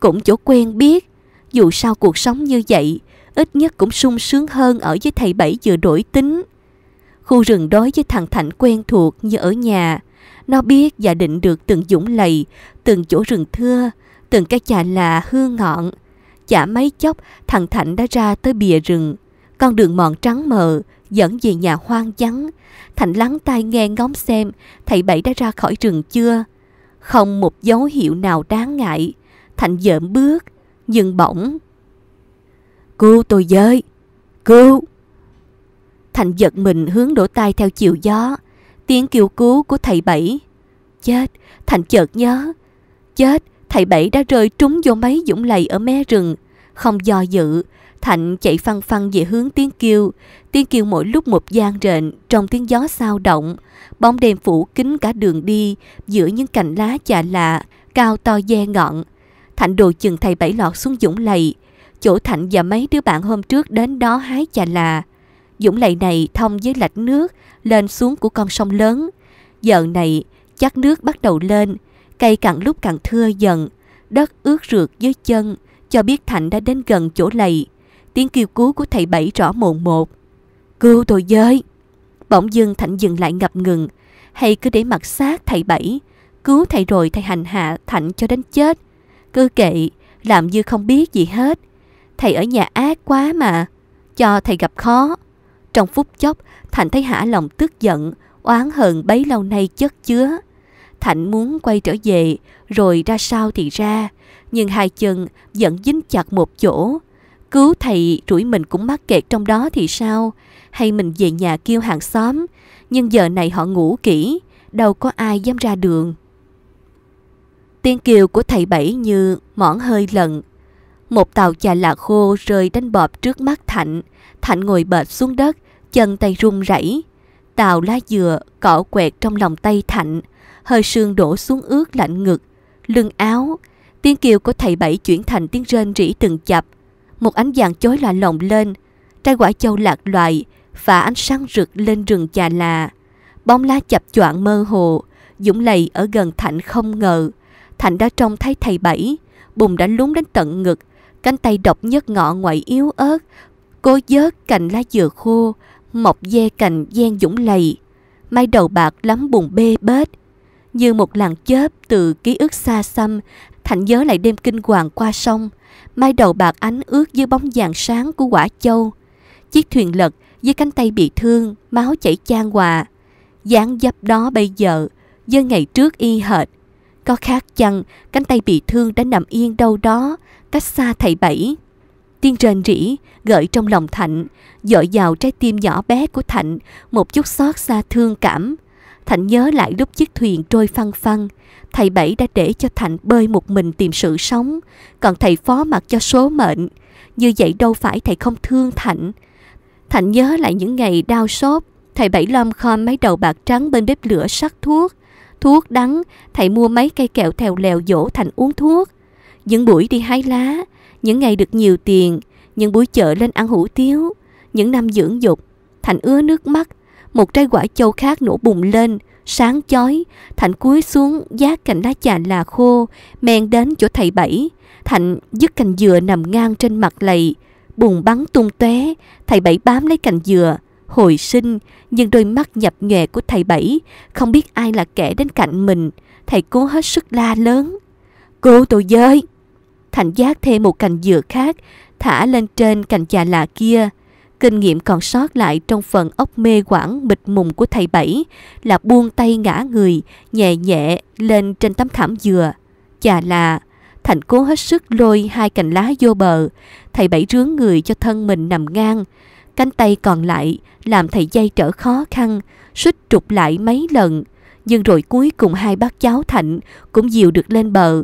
Cũng chỗ quen biết, dù sao cuộc sống như vậy ít nhất cũng sung sướng hơn ở với thầy Bảy vừa đổi tính. Khu rừng đối với thằng Thạnh quen thuộc như ở nhà. Nó biết và định được từng dũng lầy, từng chỗ rừng thưa, từng cái chà là hương ngọn. Chả mấy chốc, thằng Thạnh đã ra tới bìa rừng. Con đường mòn trắng mờ, dẫn về nhà hoang vắng. Thạnh lắng tai nghe ngóng xem thầy Bảy đã ra khỏi rừng chưa. Không một dấu hiệu nào đáng ngại. Thạnh dợm bước, nhưng bỗng Cứu tôi với! Cứu! Thành giật mình hướng đổ tay theo chiều gió, tiếng kêu cứu của thầy Bảy. Chết! Thành chợt nhớ! Chết! Thầy Bảy đã rơi trúng vô mấy dũng lầy ở mé rừng. Không do dự, Thạnh chạy phăng phăng về hướng tiếng kêu. Tiếng kêu mỗi lúc một gian rện trong tiếng gió sao động. Bóng đêm phủ kín cả đường đi giữa những cành lá chà lạ, cao to de ngọn. Thạnh đồ chừng thầy bảy lọt xuống dũng lầy chỗ Thạnh và mấy đứa bạn hôm trước đến đó hái chà là. Dũng lầy này thông với lạch nước lên xuống của con sông lớn. Giờ này chắc nước bắt đầu lên, cây càng lúc càng thưa dần, đất ướt rượt dưới chân, cho biết Thạnh đã đến gần chỗ lầy. Tiếng kêu cứu của thầy Bảy rõ mồn một. Cứu tôi với! Bỗng dưng Thạnh dừng lại ngập ngừng, hay cứ để mặt xác thầy Bảy. Cứu thầy rồi thầy hành hạ Thạnh cho đến chết. Cứ kệ, làm như không biết gì hết. Thầy ở nhà ác quá mà, cho thầy gặp khó. Trong phút chốc, Thành thấy hả lòng tức giận, oán hờn bấy lâu nay chất chứa. Thạnh muốn quay trở về, rồi ra sao thì ra, nhưng hai chân vẫn dính chặt một chỗ. Cứu thầy rủi mình cũng mắc kẹt trong đó thì sao? Hay mình về nhà kêu hàng xóm, nhưng giờ này họ ngủ kỹ, đâu có ai dám ra đường. Tiếng kêu của thầy Bảy như mỏn hơi lần một tàu chà lạ khô rơi đánh bọp trước mắt Thạnh. Thạnh ngồi bệt xuống đất, chân tay run rẩy. Tàu lá dừa cỏ quẹt trong lòng tay Thạnh, hơi sương đổ xuống ướt lạnh ngực, lưng áo. Tiếng kêu của thầy bảy chuyển thành tiếng rên rỉ từng chập. Một ánh vàng chói lòa lồng lên, trái quả châu lạc loài và ánh sáng rực lên rừng chà là. Bóng lá chập choạng mơ hồ, Dũng lầy ở gần Thạnh không ngờ. Thạnh đã trông thấy thầy Bảy, bùn đã lún đến tận ngực, Cánh tay độc nhất ngọ ngoại yếu ớt, cố dớt cành lá dừa khô, mọc ve cành gian dũng lầy. Mái đầu bạc lắm buồn bê bết. Như một làn chớp từ ký ức xa xăm, Thạnh nhớ lại đêm kinh hoàng qua sông. Mái đầu bạc ánh ướt dưới bóng vàng sáng của quả châu. Chiếc thuyền lật với cánh tay bị thương, máu chảy chan hòa. dáng dấp đó bây giờ, với ngày trước y hệt. Có khác chăng, cánh tay bị thương đã nằm yên đâu đó, cách xa thầy bảy. Tiên rền rỉ, gợi trong lòng Thạnh, dội vào trái tim nhỏ bé của Thạnh một chút xót xa thương cảm. Thạnh nhớ lại lúc chiếc thuyền trôi phăng phăng, thầy Bảy đã để cho Thạnh bơi một mình tìm sự sống, còn thầy phó mặc cho số mệnh. Như vậy đâu phải thầy không thương Thạnh. Thạnh nhớ lại những ngày đau sốt, thầy Bảy lom khom mấy đầu bạc trắng bên bếp lửa sắc thuốc. Thuốc đắng, thầy mua mấy cây kẹo thèo lèo dỗ Thạnh uống thuốc những buổi đi hái lá, những ngày được nhiều tiền, những buổi chợ lên ăn hủ tiếu, những năm dưỡng dục, Thành ứa nước mắt, một trái quả châu khác nổ bùng lên, sáng chói, Thành cúi xuống giác cành lá chà là khô, men đến chỗ thầy Bảy. Thành dứt cành dừa nằm ngang trên mặt lầy, bùn bắn tung tóe, thầy Bảy bám lấy cành dừa, hồi sinh, nhưng đôi mắt nhập nhòe của thầy Bảy, không biết ai là kẻ đến cạnh mình, thầy cố hết sức la lớn. Cô tôi dơi! Thành giác thêm một cành dừa khác, thả lên trên cành già lạ kia. Kinh nghiệm còn sót lại trong phần ốc mê quảng mịt mùng của thầy Bảy là buông tay ngã người, nhẹ nhẹ lên trên tấm thảm dừa. già là, Thành cố hết sức lôi hai cành lá vô bờ, thầy Bảy rướng người cho thân mình nằm ngang. Cánh tay còn lại làm thầy dây trở khó khăn, suýt trục lại mấy lần. Nhưng rồi cuối cùng hai bác cháu Thạnh cũng dìu được lên bờ.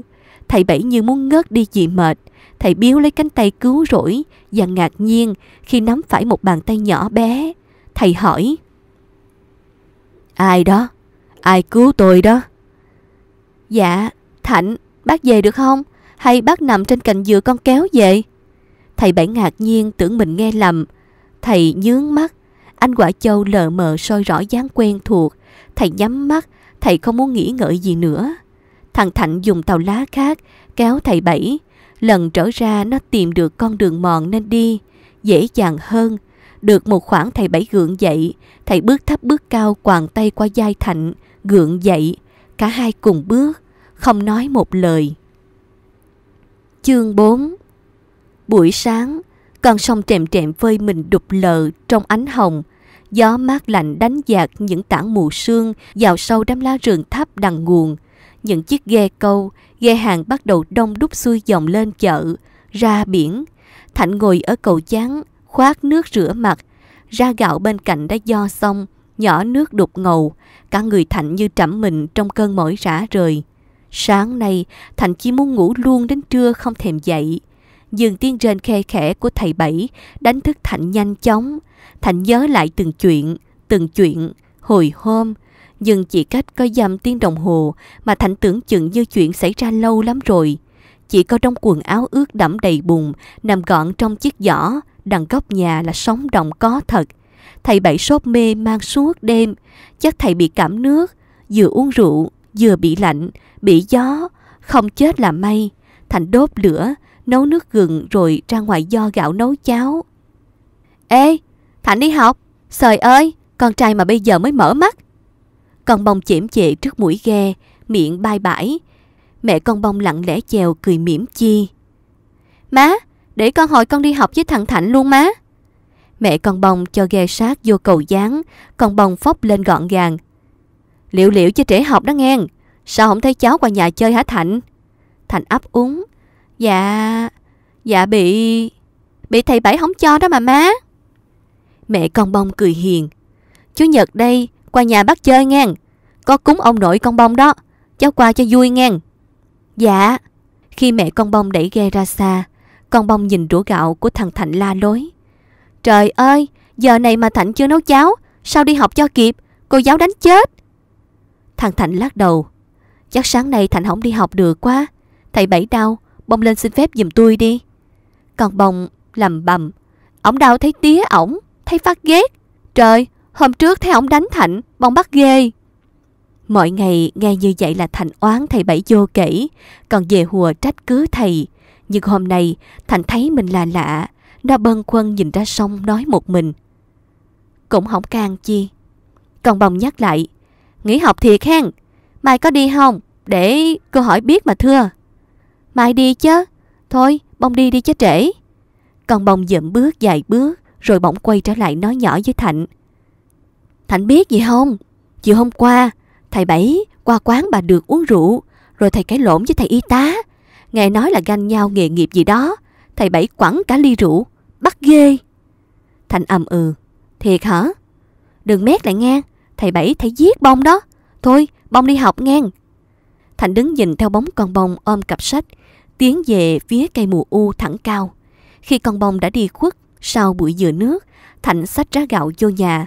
Thầy Bảy như muốn ngớt đi dị mệt. Thầy biếu lấy cánh tay cứu rỗi và ngạc nhiên khi nắm phải một bàn tay nhỏ bé. Thầy hỏi. Ai đó? Ai cứu tôi đó? Dạ, Thạnh, bác về được không? Hay bác nằm trên cành dừa con kéo về? Thầy Bảy ngạc nhiên tưởng mình nghe lầm. Thầy nhướng mắt, anh quả châu lờ mờ soi rõ dáng quen thuộc. Thầy nhắm mắt, thầy không muốn nghĩ ngợi gì nữa. Thằng Thạnh dùng tàu lá khác, kéo thầy Bảy. Lần trở ra nó tìm được con đường mòn nên đi, dễ dàng hơn. Được một khoảng thầy Bảy gượng dậy, thầy bước thấp bước cao quàng tay qua vai Thạnh, gượng dậy. Cả hai cùng bước, không nói một lời. Chương 4 Buổi sáng, con sông trèm trèm vơi mình đục lờ trong ánh hồng. Gió mát lạnh đánh dạt những tảng mù sương vào sâu đám lá rừng thấp đằng nguồn những chiếc ghe câu, ghe hàng bắt đầu đông đúc xuôi dòng lên chợ, ra biển. Thạnh ngồi ở cầu chán, khoát nước rửa mặt, ra gạo bên cạnh đã do xong, nhỏ nước đục ngầu, cả người Thạnh như trẫm mình trong cơn mỏi rã rời. Sáng nay, Thạnh chỉ muốn ngủ luôn đến trưa không thèm dậy. Dường tiên trên khe khẽ của thầy Bảy đánh thức Thạnh nhanh chóng. Thạnh nhớ lại từng chuyện, từng chuyện, hồi hôm, nhưng chỉ cách có dăm tiếng đồng hồ mà Thạnh tưởng chừng như chuyện xảy ra lâu lắm rồi. Chỉ có trong quần áo ướt đẫm đầy bùn, nằm gọn trong chiếc giỏ, đằng góc nhà là sóng động có thật. Thầy bảy sốt mê mang suốt đêm, chắc thầy bị cảm nước, vừa uống rượu, vừa bị lạnh, bị gió, không chết là may. Thành đốt lửa, nấu nước gừng rồi ra ngoài do gạo nấu cháo. Ê, Thạnh đi học, sời ơi, con trai mà bây giờ mới mở mắt, con bông chễm chệ trước mũi ghe, miệng bay bãi. Mẹ con bông lặng lẽ chèo cười mỉm chi. Má, để con hỏi con đi học với thằng thảnh luôn má. Mẹ con bông cho ghe sát vô cầu dáng, con bông phóc lên gọn gàng. Liệu liệu chứ trễ học đó nghe, sao không thấy cháu qua nhà chơi hả Thạnh? Thạnh ấp úng. Dạ, dạ bị... bị thầy Bảy không cho đó mà má. Mẹ con bông cười hiền. Chú Nhật đây, qua nhà bác chơi ngang Có cúng ông nội con bông đó Cháu qua cho vui ngang Dạ Khi mẹ con bông đẩy ghe ra xa Con bông nhìn rũa gạo của thằng Thạnh la lối Trời ơi Giờ này mà Thạnh chưa nấu cháo Sao đi học cho kịp Cô giáo đánh chết Thằng Thạnh lắc đầu Chắc sáng nay Thạnh không đi học được quá Thầy Bảy đau Bông lên xin phép giùm tôi đi Con bông lầm bầm Ổng đau thấy tía ổng Thấy phát ghét Trời Hôm trước thấy ông đánh Thạnh, bọn bắt ghê. Mọi ngày nghe như vậy là Thạnh oán thầy Bảy vô kỹ, còn về hùa trách cứ thầy. Nhưng hôm nay, Thạnh thấy mình là lạ, nó bân quân nhìn ra sông nói một mình. Cũng không can chi. Còn bồng nhắc lại, nghỉ học thiệt hen, mai có đi không? Để cô hỏi biết mà thưa. Mai đi chứ, thôi bông đi đi chứ trễ. Còn bồng dậm bước vài bước, rồi bỗng quay trở lại nói nhỏ với Thạnh. Thành biết gì không? Chiều hôm qua, thầy Bảy qua quán bà được uống rượu, rồi thầy cãi lộn với thầy y tá. Nghe nói là ganh nhau nghề nghiệp gì đó, thầy Bảy quẳng cả ly rượu, bắt ghê. Thành ầm ừ, thiệt hả? Đừng mét lại nghe, thầy Bảy thấy giết bông đó. Thôi, bông đi học nghe. Thành đứng nhìn theo bóng con bông ôm cặp sách, tiến về phía cây mù u thẳng cao. Khi con bông đã đi khuất sau bụi dừa nước, Thành xách rá gạo vô nhà,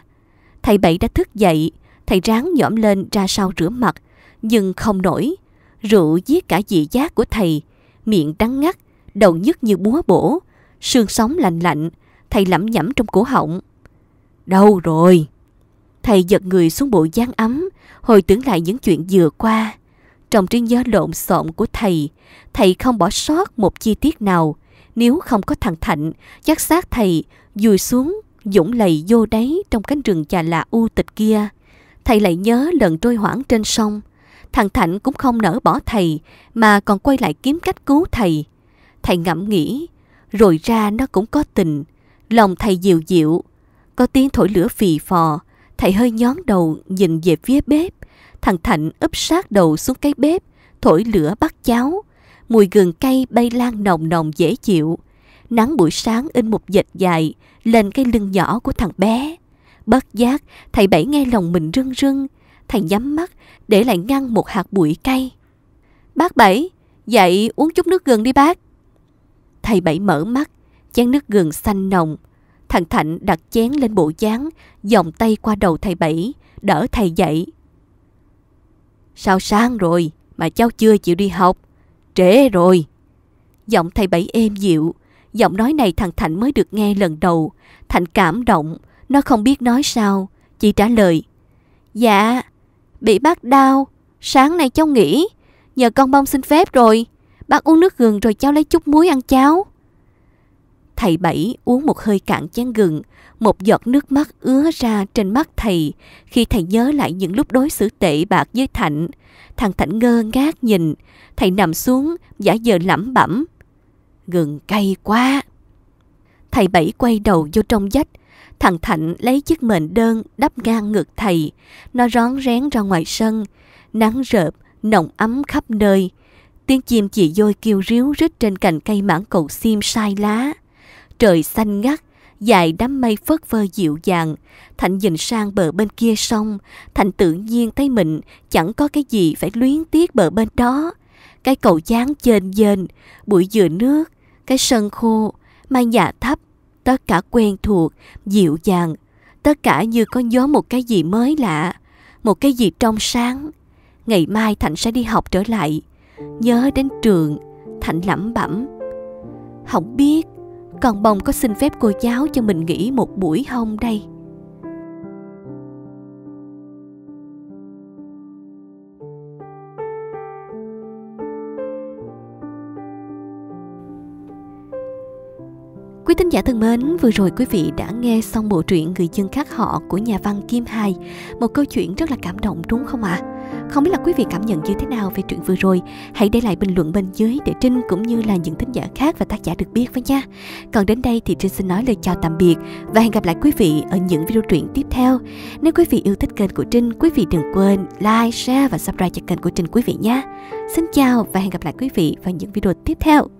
Thầy Bảy đã thức dậy, thầy ráng nhõm lên ra sau rửa mặt, nhưng không nổi. Rượu giết cả dị giác của thầy, miệng đắng ngắt, đầu nhức như búa bổ, xương sóng lạnh lạnh, thầy lẩm nhẩm trong cổ họng. Đâu rồi? Thầy giật người xuống bộ gián ấm, hồi tưởng lại những chuyện vừa qua. Trong trí nhớ lộn xộn của thầy, thầy không bỏ sót một chi tiết nào. Nếu không có thằng Thạnh, chắc xác thầy dùi xuống Dũng lầy vô đáy trong cánh rừng chà là u tịch kia. Thầy lại nhớ lần trôi hoảng trên sông. Thằng Thạnh cũng không nỡ bỏ thầy mà còn quay lại kiếm cách cứu thầy. Thầy ngẫm nghĩ, rồi ra nó cũng có tình. Lòng thầy dịu dịu, có tiếng thổi lửa phì phò. Thầy hơi nhón đầu nhìn về phía bếp. Thằng Thạnh úp sát đầu xuống cái bếp, thổi lửa bắt cháo. Mùi gừng cay bay lan nồng nồng dễ chịu nắng buổi sáng in một dệt dài lên cái lưng nhỏ của thằng bé. Bất giác, thầy Bảy nghe lòng mình rưng rưng, thầy nhắm mắt để lại ngăn một hạt bụi cây. Bác Bảy, dậy uống chút nước gừng đi bác. Thầy Bảy mở mắt, chén nước gừng xanh nồng. Thằng Thạnh đặt chén lên bộ chán, dòng tay qua đầu thầy Bảy, đỡ thầy dậy. Sao sáng rồi mà cháu chưa chịu đi học? Trễ rồi. Giọng thầy Bảy êm dịu, Giọng nói này thằng Thạnh mới được nghe lần đầu. Thạnh cảm động, nó không biết nói sao. chỉ trả lời, Dạ, bị bác đau. Sáng nay cháu nghỉ, nhờ con bông xin phép rồi. Bác uống nước gừng rồi cháu lấy chút muối ăn cháo. Thầy Bảy uống một hơi cạn chén gừng, một giọt nước mắt ứa ra trên mắt thầy khi thầy nhớ lại những lúc đối xử tệ bạc với Thạnh. Thằng Thạnh ngơ ngác nhìn, thầy nằm xuống, giả giờ lẩm bẩm gừng cay quá. Thầy Bảy quay đầu vô trong dách, thằng Thạnh lấy chiếc mền đơn đắp ngang ngực thầy, nó rón rén ra ngoài sân, nắng rợp, nồng ấm khắp nơi. Tiếng chim chị dôi kêu ríu rít trên cành cây mãng cầu xiêm sai lá. Trời xanh ngắt, dài đám mây phất phơ dịu dàng. Thạnh nhìn sang bờ bên kia sông, Thạnh tự nhiên thấy mình chẳng có cái gì phải luyến tiếc bờ bên đó. Cái cầu dáng chênh dênh, bụi dừa nước, cái sân khô, mang nhà dạ thấp, tất cả quen thuộc, dịu dàng, tất cả như có gió một cái gì mới lạ, một cái gì trong sáng. Ngày mai Thạnh sẽ đi học trở lại, nhớ đến trường, Thạnh lẩm bẩm. Không biết, còn bồng có xin phép cô giáo cho mình nghỉ một buổi không đây? Quý thính giả thân mến, vừa rồi quý vị đã nghe xong bộ truyện Người dân khác họ của nhà văn Kim Hài, một câu chuyện rất là cảm động đúng không ạ? À? Không biết là quý vị cảm nhận như thế nào về chuyện vừa rồi? Hãy để lại bình luận bên dưới để Trinh cũng như là những thính giả khác và tác giả được biết với nha. Còn đến đây thì Trinh xin nói lời chào tạm biệt và hẹn gặp lại quý vị ở những video truyện tiếp theo. Nếu quý vị yêu thích kênh của Trinh, quý vị đừng quên like, share và subscribe cho kênh của Trinh quý vị nhé. Xin chào và hẹn gặp lại quý vị vào những video tiếp theo.